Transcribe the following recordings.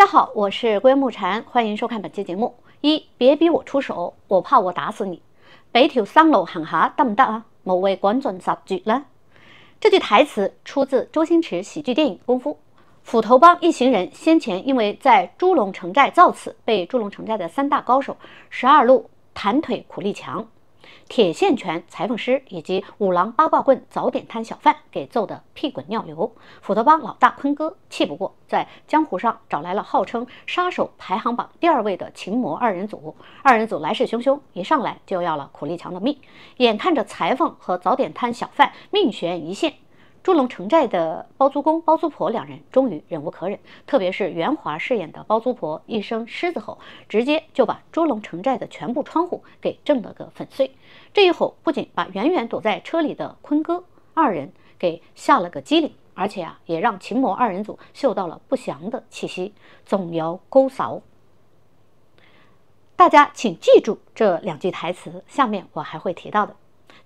大家好，我是归木禅，欢迎收看本期节目。一别逼我出手，我怕我打死你。北腿三楼喊哈得不得啊？某位观众咋举了？这句台词出自周星驰喜剧电影《功夫》。斧头帮一行人先前因为在猪笼城寨造次，被猪笼城寨的三大高手十二路弹腿苦力强。铁线拳、裁缝师以及五郎八卦棍早点摊小贩给揍得屁滚尿流，斧头帮老大坤哥气不过，在江湖上找来了号称杀手排行榜第二位的情魔二人组。二人组来势汹汹，一上来就要了苦力强的命。眼看着裁缝和早点摊小贩命悬一线。朱龙城寨的包租公、包租婆两人终于忍无可忍，特别是袁华饰演的包租婆一声狮子吼，直接就把朱龙城寨的全部窗户给震了个粉碎。这一吼不仅把远远躲在车里的坤哥二人给吓了个机灵，而且啊也让秦某二人组嗅到了不祥的气息。总摇勾勺，大家请记住这两句台词，下面我还会提到的。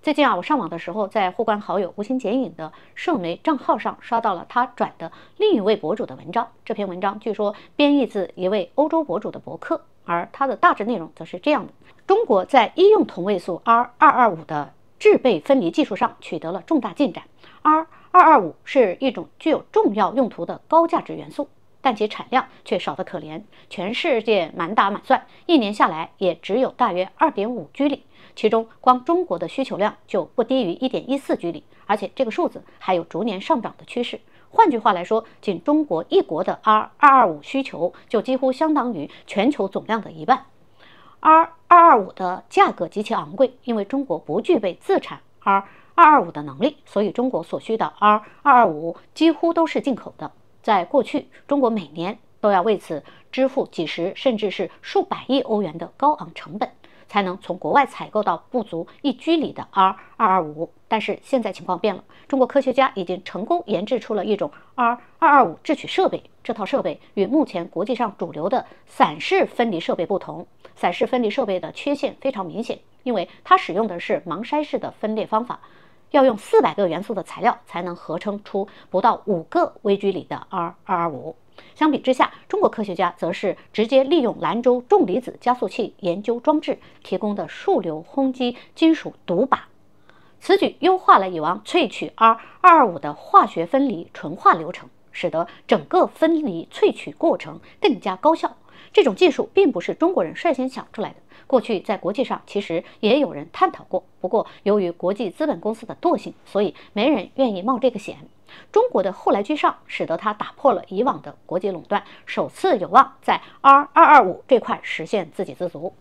最近啊，我上网的时候，在互关好友“无心剪影”的社媒账号上刷到了他转的另一位博主的文章。这篇文章据说编译自一位欧洲博主的博客，而它的大致内容则是这样的：中国在医用同位素 R 二二五的制备分离技术上取得了重大进展。R 二二五是一种具有重要用途的高价值元素，但其产量却少得可怜，全世界满打满算，一年下来也只有大约二点五居里。其中，光中国的需求量就不低于一点一四居里，而且这个数字还有逐年上涨的趋势。换句话来说，仅中国一国的 R 二二五需求就几乎相当于全球总量的一半。R 二二五的价格极其昂贵，因为中国不具备自产 R 二二五的能力，所以中国所需的 R 二二五几乎都是进口的。在过去，中国每年都要为此支付几十甚至是数百亿欧元的高昂成本。才能从国外采购到不足一居里的 R 二二五，但是现在情况变了，中国科学家已经成功研制出了一种 R 二二五制取设备。这套设备与目前国际上主流的散式分离设备不同，散式分离设备的缺陷非常明显，因为它使用的是盲筛式的分裂方法，要用四百个元素的材料才能合成出不到五个微距里的 R 二二五。相比之下，中国科学家则是直接利用兰州重离子加速器研究装置提供的束流轰击金属毒靶，此举优化了以往萃取 r 二二五的化学分离纯化流程，使得整个分离萃取过程更加高效。这种技术并不是中国人率先想出来的。过去在国际上其实也有人探讨过，不过由于国际资本公司的惰性，所以没人愿意冒这个险。中国的后来居上，使得它打破了以往的国际垄断，首次有望在 R225 这块实现自给自足。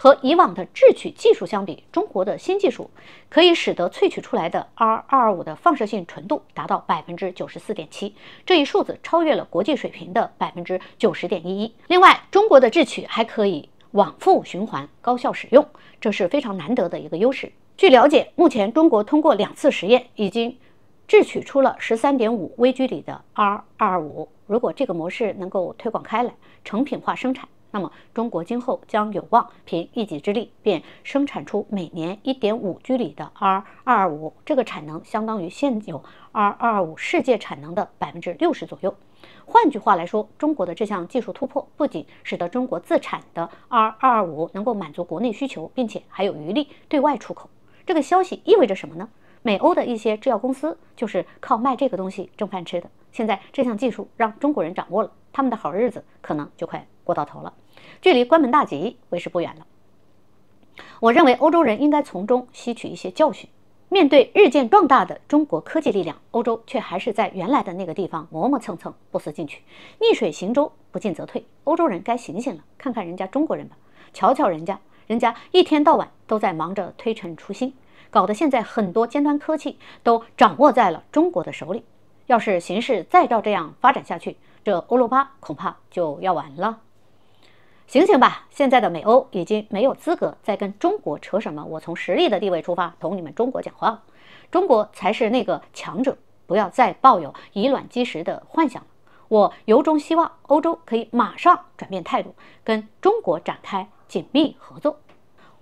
和以往的智取技术相比，中国的新技术可以使得萃取出来的 R225 的放射性纯度达到百分之九十四点七，这一数字超越了国际水平的百分之九十点一一。另外，中国的智取还可以。往复循环，高效使用，这是非常难得的一个优势。据了解，目前中国通过两次实验，已经制取出了十三点五微距里的 R 二二五。如果这个模式能够推广开来，成品化生产，那么中国今后将有望凭一己之力，便生产出每年一点五居里的 R 二二五。这个产能相当于现有 R 二二五世界产能的百分之六十左右。换句话来说，中国的这项技术突破不仅使得中国自产的 r 二二五能够满足国内需求，并且还有余力对外出口。这个消息意味着什么呢？美欧的一些制药公司就是靠卖这个东西挣饭吃的。现在这项技术让中国人掌握了，他们的好日子可能就快过到头了，距离关门大吉为时不远了。我认为欧洲人应该从中吸取一些教训。面对日渐壮大的中国科技力量，欧洲却还是在原来的那个地方磨磨蹭蹭、不思进取，逆水行舟，不进则退。欧洲人该醒醒了，看看人家中国人吧，瞧瞧人家，人家一天到晚都在忙着推陈出新，搞得现在很多尖端科技都掌握在了中国的手里。要是形势再照这样发展下去，这欧罗巴恐怕就要完了。醒醒吧！现在的美欧已经没有资格再跟中国扯什么。我从实力的地位出发，同你们中国讲话了。中国才是那个强者，不要再抱有以卵击石的幻想了。我由衷希望欧洲可以马上转变态度，跟中国展开紧密合作。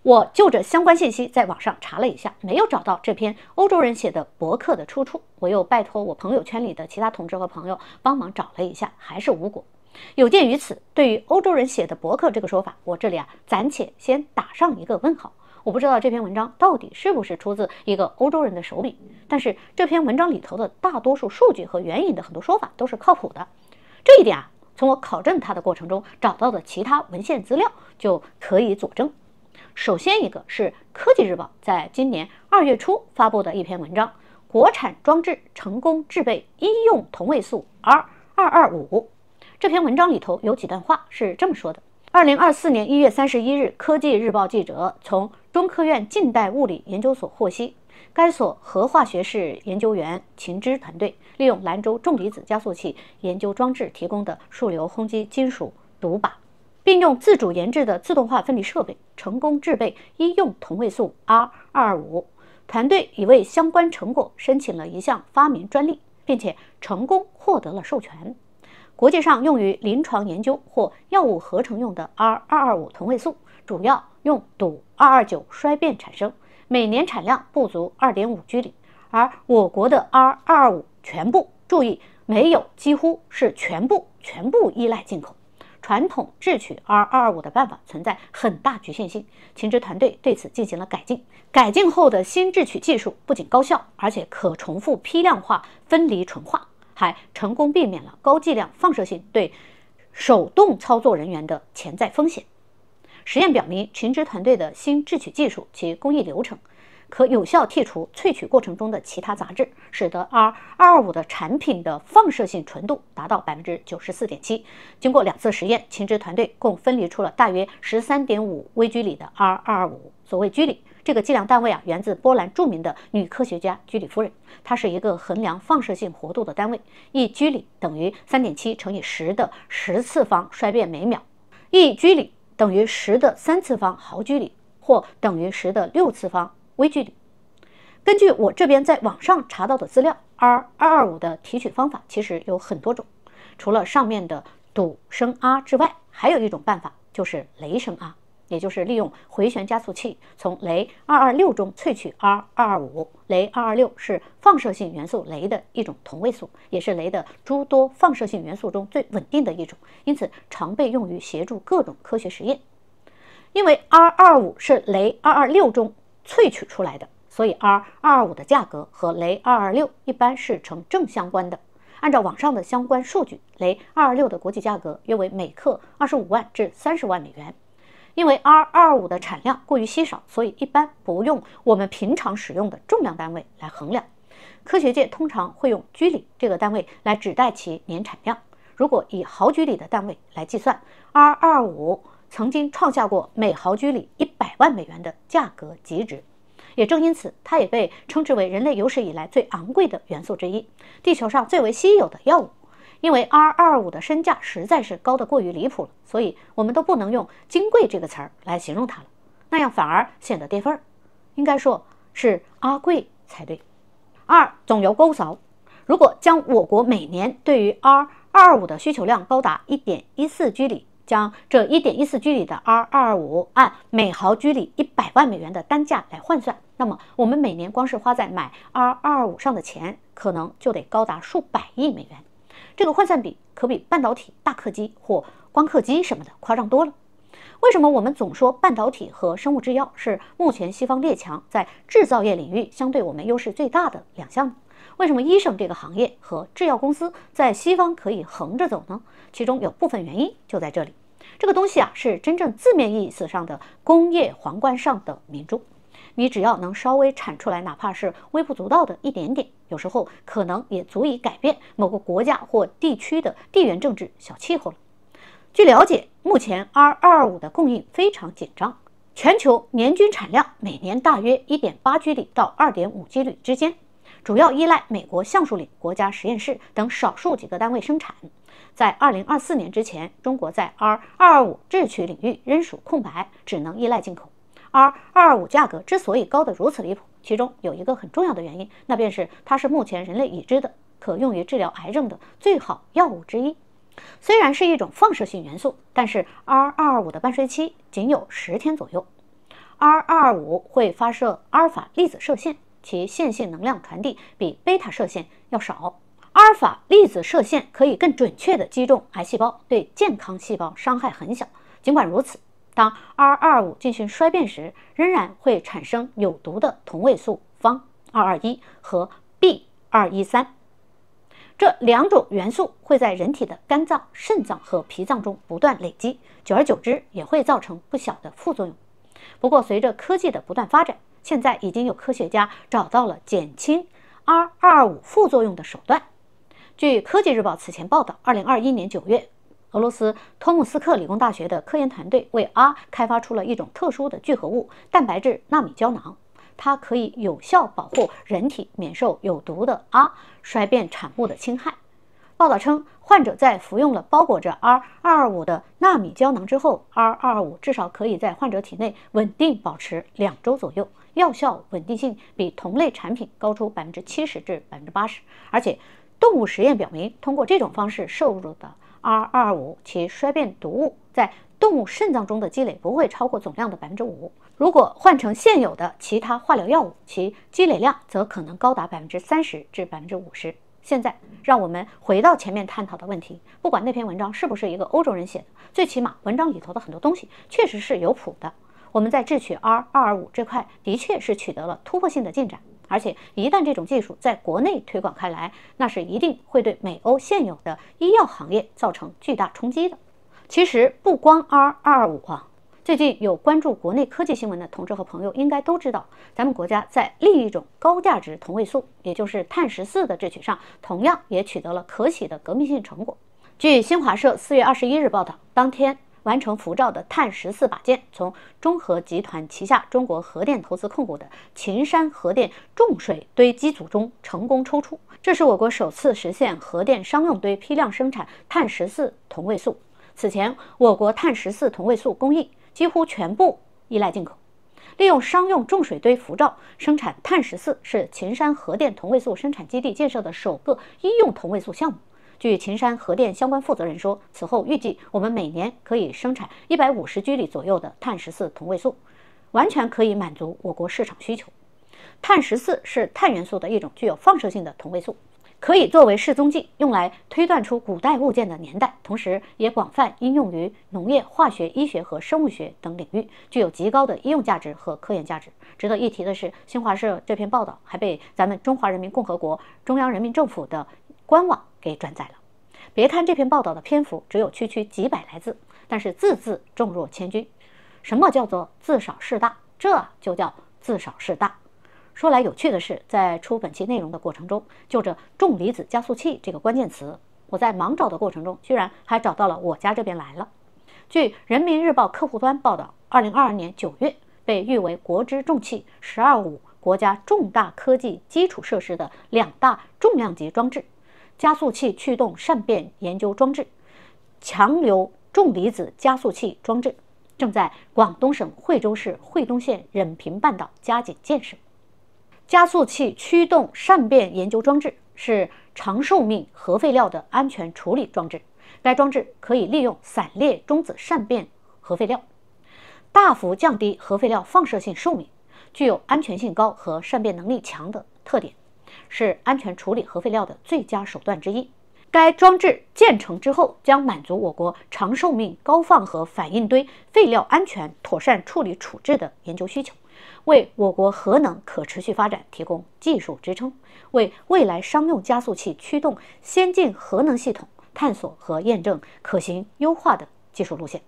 我就着相关信息在网上查了一下，没有找到这篇欧洲人写的博客的出处。我又拜托我朋友圈里的其他同志和朋友帮忙找了一下，还是无果。有鉴于此，对于欧洲人写的博客这个说法，我这里啊暂且先打上一个问号。我不知道这篇文章到底是不是出自一个欧洲人的手里，但是这篇文章里头的大多数数据和援引的很多说法都是靠谱的。这一点啊，从我考证它的过程中找到的其他文献资料就可以佐证。首先一个是科技日报在今年二月初发布的一篇文章：国产装置成功制备医用同位素 R 二二五。这篇文章里头有几段话是这么说的：二零二四年一月三十一日，科技日报记者从中科院近代物理研究所获悉，该所核化学室研究员秦之团队利用兰州重离子加速器研究装置提供的束流轰击金属毒靶，并用自主研制的自动化分离设备成功制备医用同位素 R 二五。团队已为相关成果申请了一项发明专利，并且成功获得了授权。国际上用于临床研究或药物合成用的 R 二二五同位素，主要用赌二二九衰变产生，每年产量不足二点五居里。而我国的 R 二二五全部，注意，没有，几乎是全部，全部依赖进口。传统制取 R 二二五的办法存在很大局限性，秦志团队对此进行了改进。改进后的新制取技术不仅高效，而且可重复、批量化分离纯化。还成功避免了高剂量放射性对手动操作人员的潜在风险。实验表明，群值团队的新制取技术及工艺流程。可有效剔除萃取过程中的其他杂质，使得 R 二二五的产品的放射性纯度达到百分之九十四点七。经过两次实验，秦之团队共分离出了大约十三点五微居里的 R 二二五。所谓居里，这个计量单位啊，源自波兰著名的女科学家居里夫人。她是一个衡量放射性活度的单位，一居里等于三点七乘以十的十次方衰变每秒，一居里等于十的三次方毫居里，或等于十的六次方。微距离。根据我这边在网上查到的资料，R 二二五的提取方法其实有很多种。除了上面的赌声 R 之外，还有一种办法就是雷声 R，也就是利用回旋加速器从雷二二六中萃取 R 二二五。雷二二六是放射性元素雷的一种同位素，也是雷的诸多放射性元素中最稳定的一种，因此常被用于协助各种科学实验。因为 R 二五是雷二二六中。萃取出来的，所以 R 二二五的价格和镭二二六一般是成正相关的。按照网上的相关数据，镭二二六的国际价格约为每克二十五万至三十万美元。因为 R 二二五的产量过于稀少，所以一般不用我们平常使用的重量单位来衡量。科学界通常会用居里这个单位来指代其年产量。如果以毫居里的单位来计算，R 二二五。曾经创下过每毫居里一百万美元的价格极值，也正因此，它也被称之为人类有史以来最昂贵的元素之一，地球上最为稀有的药物。因为 R 二五的身价实在是高的过于离谱了，所以我们都不能用“金贵”这个词儿来形容它了，那样反而显得跌份儿。应该说是“阿贵”才对。二、肿瘤沟槽。如果将我国每年对于 R 二五的需求量高达一点一四居里。将这一点一四居里的 R 二二五按每毫居里一百万美元的单价来换算，那么我们每年光是花在买 R 二二五上的钱，可能就得高达数百亿美元。这个换算比可比半导体大客机或光刻机什么的夸张多了。为什么我们总说半导体和生物制药是目前西方列强在制造业领域相对我们优势最大的两项呢？为什么医生这个行业和制药公司在西方可以横着走呢？其中有部分原因就在这里。这个东西啊，是真正字面意思上的工业皇冠上的明珠。你只要能稍微产出来，哪怕是微不足道的一点点，有时候可能也足以改变某个国家或地区的地缘政治小气候了。据了解，目前 R225 的供应非常紧张，全球年均产量每年大约1.8 G 里到2.5 G 里之间。主要依赖美国橡树岭国家实验室等少数几个单位生产，在二零二四年之前，中国在 R-225 制取领域仍属空白，只能依赖进口。R-225 价格之所以高得如此离谱，其中有一个很重要的原因，那便是它是目前人类已知的可用于治疗癌症的最好药物之一。虽然是一种放射性元素，但是 R-225 的半衰期仅有十天左右。R-225 会发射阿尔法粒子射线。其线性能量传递比贝塔射线要少，阿尔法粒子射线可以更准确地击中癌细胞，对健康细胞伤害很小。尽管如此，当 R 二2五进行衰变时，仍然会产生有毒的同位素方二二一和 B 二一三，这两种元素会在人体的肝脏、肾脏和脾脏中不断累积，久而久之也会造成不小的副作用。不过，随着科技的不断发展。现在已经有科学家找到了减轻 R225 副作用的手段。据科技日报此前报道，2021年9月，俄罗斯托姆斯克理工大学的科研团队为 R 开发出了一种特殊的聚合物蛋白质纳米胶囊，它可以有效保护人体免受有毒的 R 衰变产物的侵害。报道称，患者在服用了包裹着 R225 的纳米胶囊之后，R225 至少可以在患者体内稳定保持两周左右。药效稳定性比同类产品高出百分之七十至百分之八十，而且动物实验表明，通过这种方式摄入的 R225，其衰变毒物在动物肾脏中的积累不会超过总量的百分之五。如果换成现有的其他化疗药物，其积累量则可能高达百分之三十至百分之五十。现在，让我们回到前面探讨的问题，不管那篇文章是不是一个欧洲人写的，最起码文章里头的很多东西确实是有谱的。我们在智取 R 二二五这块，的确是取得了突破性的进展。而且一旦这种技术在国内推广开来，那是一定会对美欧现有的医药行业造成巨大冲击的。其实不光 R 二二五啊，最近有关注国内科技新闻的同志和朋友应该都知道，咱们国家在另一种高价值同位素，也就是碳十四的智取上，同样也取得了可喜的革命性成果。据新华社四月二十一日报道，当天。完成辐照的碳十四靶件从中核集团旗下中国核电投资控股的秦山核电重水堆机组中成功抽出，这是我国首次实现核电商用堆批量生产碳十四同位素。此前，我国碳十四同位素工艺几乎全部依赖进口。利用商用重水堆辐照生产碳十四，是秦山核电同位素生产基地建设的首个医用同位素项目。据秦山核电相关负责人说，此后预计我们每年可以生产一百五十居里左右的碳十四同位素，完全可以满足我国市场需求。碳十四是碳元素的一种具有放射性的同位素，可以作为示踪剂，用来推断出古代物件的年代，同时也广泛应用于农业、化学、医学和生物学等领域，具有极高的医用价值和科研价值。值得一提的是，新华社这篇报道还被咱们中华人民共和国中央人民政府的官网。给转载了。别看这篇报道的篇幅只有区区几百来字，但是字字重若千钧。什么叫做字少事大？这就叫字少事大。说来有趣的是，在出本期内容的过程中，就这重离子加速器这个关键词，我在盲找的过程中，居然还找到了我家这边来了。据人民日报客户端报道，二零二二年九月，被誉为国之重器“十二五”国家重大科技基础设施的两大重量级装置。加速器驱动扇变研究装置、强流重离子加速器装置正在广东省惠州市惠东县稔平半岛加紧建设。加速器驱动扇变研究装置是长寿命核废料的安全处理装置。该装置可以利用散裂中子扇变核废料，大幅降低核废料放射性寿命，具有安全性高和善变能力强的特点。是安全处理核废料的最佳手段之一。该装置建成之后，将满足我国长寿命高放和反应堆废料安全妥善处理处置的研究需求，为我国核能可持续发展提供技术支撑，为未来商用加速器驱动先进核能系统探索和验证可行优化的技术路线。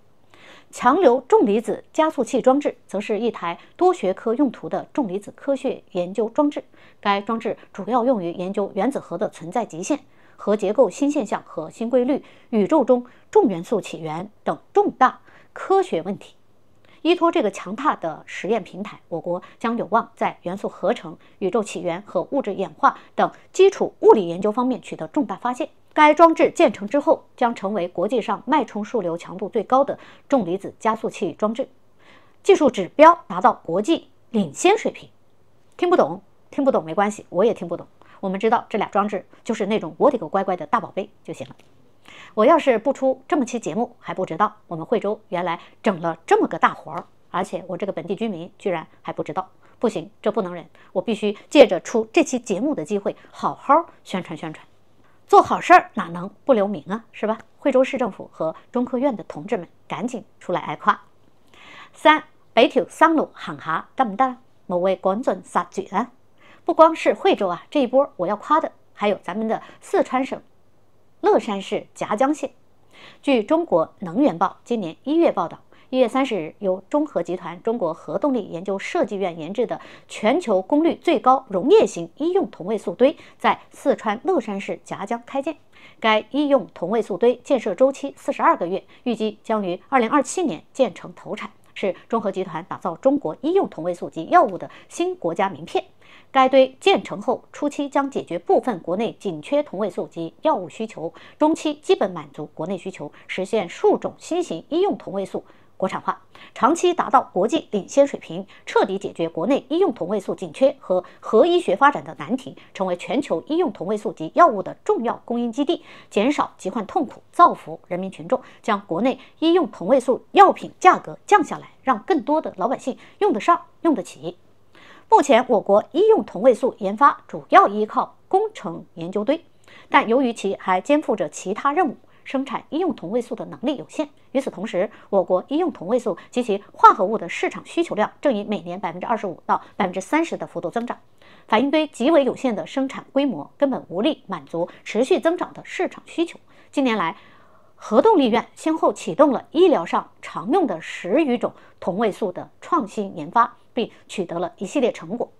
强流重离子加速器装置，则是一台多学科用途的重离子科学研究装置。该装置主要用于研究原子核的存在极限、核结构新现象和新规律、宇宙中重元素起源等重大科学问题。依托这个强大的实验平台，我国将有望在元素合成、宇宙起源和物质演化等基础物理研究方面取得重大发现。该装置建成之后，将成为国际上脉冲束流强度最高的重离子加速器装置，技术指标达到国际领先水平。听不懂？听不懂没关系，我也听不懂。我们知道，这俩装置就是那种我的个乖乖的大宝贝就行了。我要是不出这么期节目，还不知道我们惠州原来整了这么个大活儿，而且我这个本地居民居然还不知道。不行，这不能忍，我必须借着出这期节目的机会好好宣传宣传。做好事儿哪能不留名啊？是吧？惠州市政府和中科院的同志们赶紧出来挨夸。三北铁路项哈，下干么的？某位准杀撒啊！不光是惠州啊，这一波我要夸的还有咱们的四川省。乐山市夹江县，据《中国能源报》今年一月报道，一月三十日，由中核集团中国核动力研究设计院研制的全球功率最高溶液型医用同位素堆在四川乐山市夹江开建。该医用同位素堆建设周期四十二个月，预计将于二零二七年建成投产，是中核集团打造中国医用同位素及药物的新国家名片。该堆建成后，初期将解决部分国内紧缺同位素及药物需求，中期基本满足国内需求，实现数种新型医用同位素国产化，长期达到国际领先水平，彻底解决国内医用同位素紧缺和核医学发展的难题，成为全球医用同位素及药物的重要供应基地，减少疾患痛苦，造福人民群众，将国内医用同位素药品价格降下来，让更多的老百姓用得上、用得起。目前，我国医用同位素研发主要依靠工程研究堆，但由于其还肩负着其他任务，生产医用同位素的能力有限。与此同时，我国医用同位素及其化合物的市场需求量正以每年百分之二十五到百分之三十的幅度增长，反应堆极为有限的生产规模根本无力满足持续增长的市场需求。近年来，核动力院先后启动了医疗上常用的十余种同位素的创新研发，并取得了一系列成果。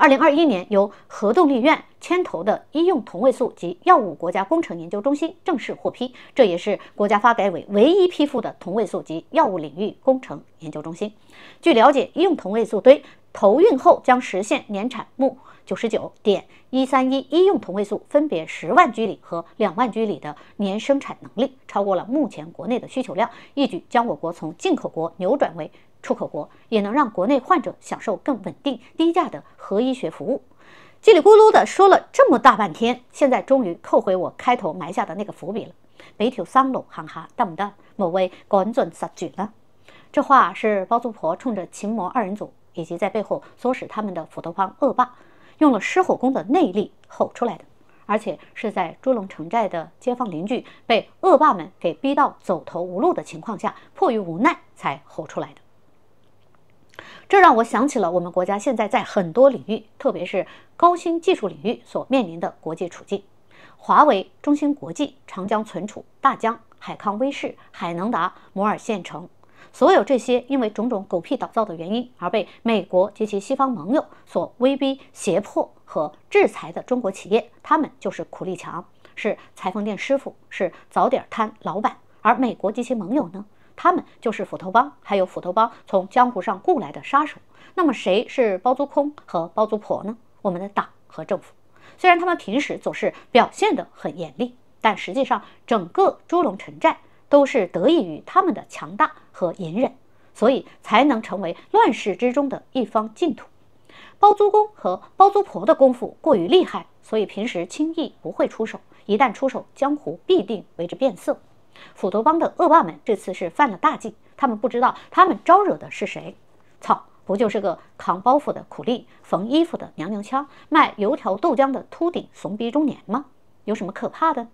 二零二一年，由核动力院牵头的医用同位素及药物国家工程研究中心正式获批，这也是国家发改委唯一批复的同位素及药物领域工程研究中心。据了解，医用同位素堆投运后将实现年产目九十九点一三一医用同位素分别十万居里和两万居里的年生产能力，超过了目前国内的需求量，一举将我国从进口国扭转为。出口国也能让国内患者享受更稳定、低价的核医学服务。叽里咕噜的说了这么大半天，现在终于扣回我开头埋下的那个伏笔了。北条三郎，哈哈，得不得？某位官准失据了。这话是包租婆冲着秦魔二人组以及在背后唆使他们的斧头帮恶霸，用了狮吼功的内力吼出来的，而且是在朱龙城寨的街坊邻居被恶霸们给逼到走投无路的情况下，迫于无奈才吼出来的。这让我想起了我们国家现在在很多领域，特别是高新技术领域所面临的国际处境。华为、中芯国际、长江存储、大疆、海康威视、海能达、摩尔县城，所有这些因为种种狗屁倒灶的原因而被美国及其西方盟友所威逼、胁迫和制裁的中国企业，他们就是苦力强，是裁缝店师傅，是早点摊老板，而美国及其盟友呢？他们就是斧头帮，还有斧头帮从江湖上雇来的杀手。那么谁是包租公和包租婆呢？我们的党和政府。虽然他们平时总是表现得很严厉，但实际上整个猪笼城寨都是得益于他们的强大和隐忍，所以才能成为乱世之中的一方净土。包租公和包租婆的功夫过于厉害，所以平时轻易不会出手，一旦出手，江湖必定为之变色。斧头帮的恶霸们这次是犯了大忌，他们不知道他们招惹的是谁。操，不就是个扛包袱的苦力、缝衣服的娘娘腔、卖油条豆浆的秃顶怂逼中年吗？有什么可怕的？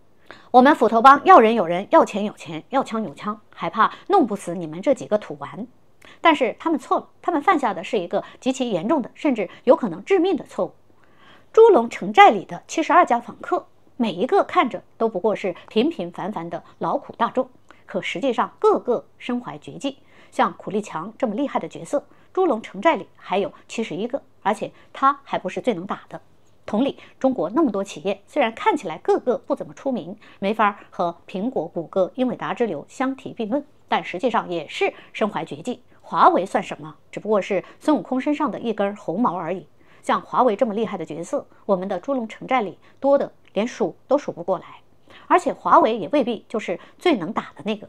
我们斧头帮要人有人，要钱有钱，要枪有枪，还怕弄不死你们这几个土顽？但是他们错了，他们犯下的是一个极其严重的，甚至有可能致命的错误。猪笼城寨里的七十二家访客。每一个看着都不过是平平凡凡的劳苦大众，可实际上个个身怀绝技。像苦力强这么厉害的角色，猪笼城寨里还有七十一个，而且他还不是最能打的。同理，中国那么多企业，虽然看起来个个不怎么出名，没法和苹果、谷歌、英伟达之流相提并论，但实际上也是身怀绝技。华为算什么？只不过是孙悟空身上的一根猴毛而已。像华为这么厉害的角色，我们的猪笼城寨里多的。连数都数不过来，而且华为也未必就是最能打的那个。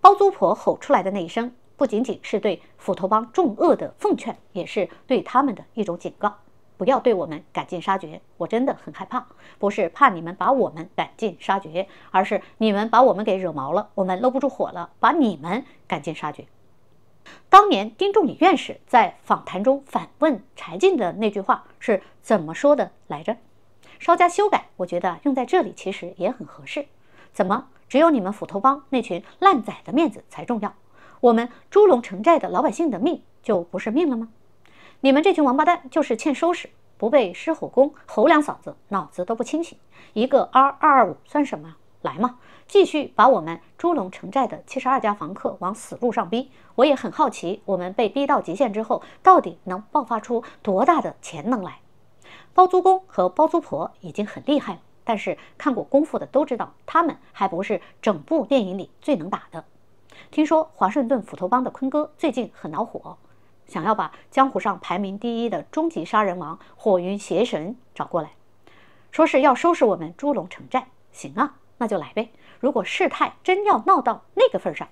包租婆吼出来的那一声，不仅仅是对斧头帮众恶的奉劝，也是对他们的一种警告：不要对我们赶尽杀绝。我真的很害怕，不是怕你们把我们赶尽杀绝，而是你们把我们给惹毛了，我们搂不住火了，把你们赶尽杀绝。当年丁仲礼院士在访谈中反问柴进的那句话是怎么说的来着？稍加修改，我觉得用在这里其实也很合适。怎么，只有你们斧头帮那群烂仔的面子才重要？我们猪龙城寨的老百姓的命就不是命了吗？你们这群王八蛋就是欠收拾，不被狮吼功吼两嗓子，脑子都不清醒。一个 R 二二五算什么？来嘛，继续把我们猪龙城寨的七十二家房客往死路上逼。我也很好奇，我们被逼到极限之后，到底能爆发出多大的潜能来？包租公和包租婆已经很厉害了，但是看过功夫的都知道，他们还不是整部电影里最能打的。听说华盛顿斧头帮的坤哥最近很恼火，想要把江湖上排名第一的终极杀人王火云邪神找过来，说是要收拾我们猪龙城寨。行啊，那就来呗。如果事态真要闹到那个份上，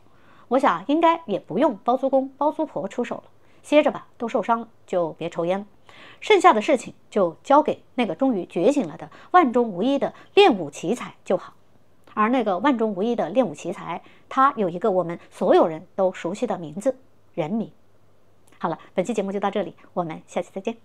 我想应该也不用包租公、包租婆出手了。歇着吧，都受伤了，就别抽烟了。剩下的事情就交给那个终于觉醒了的万中无一的练武奇才就好，而那个万中无一的练武奇才，他有一个我们所有人都熟悉的名字——人民。好了，本期节目就到这里，我们下期再见。